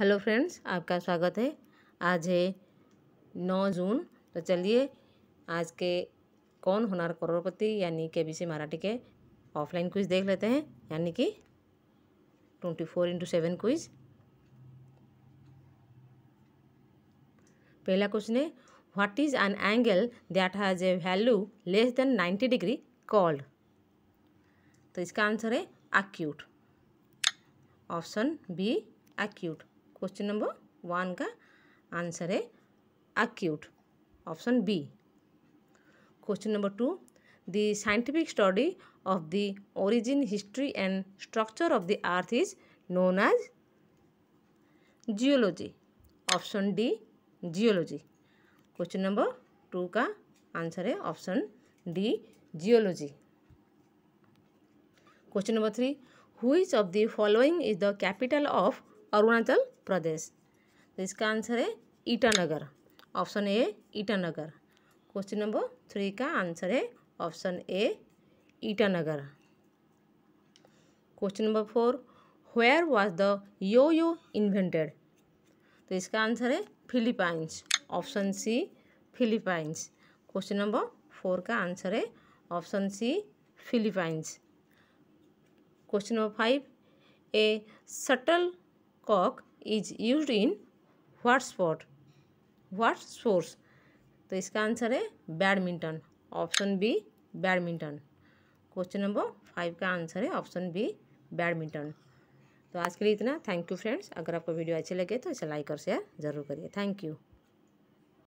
hello friends आपका स्वागत है आज है नौ जून तो चलिए आज के कौन होनार करोड़पति यानी के बी सी मराठी के ऑफलाइन क्विज देख लेते हैं यानी कि twenty four into seven quiz पहला क्वेश्चन है what is an angle that has a value less than ninety degree called तो इसका आंसर है acute option B acute question number one का आंसर है acute option B question number two the scientific study of the origin history and structure of the earth is known as geology option D geology question number two का answer है option D geology question number three which of the following is the capital of Arunachal Pradesh तो इसका answer है Itanagar option A Itanagar question number three का answer है option A Itanagar question number four where was the yo yo invented तो इसका answer है Philippines option C Philippines question number four का answer है option C Philippines question number five a shuttlecock is use in what sport what sports तो इसका answer है badminton option B badminton question number five का answer है option B badminton तो आज के लिए इतना थैंक यू फ्रेंड्स अगर आपको वीडियो अच्छी लगे तो इसे लाइक और शेयर जरूर करिए थैंक यू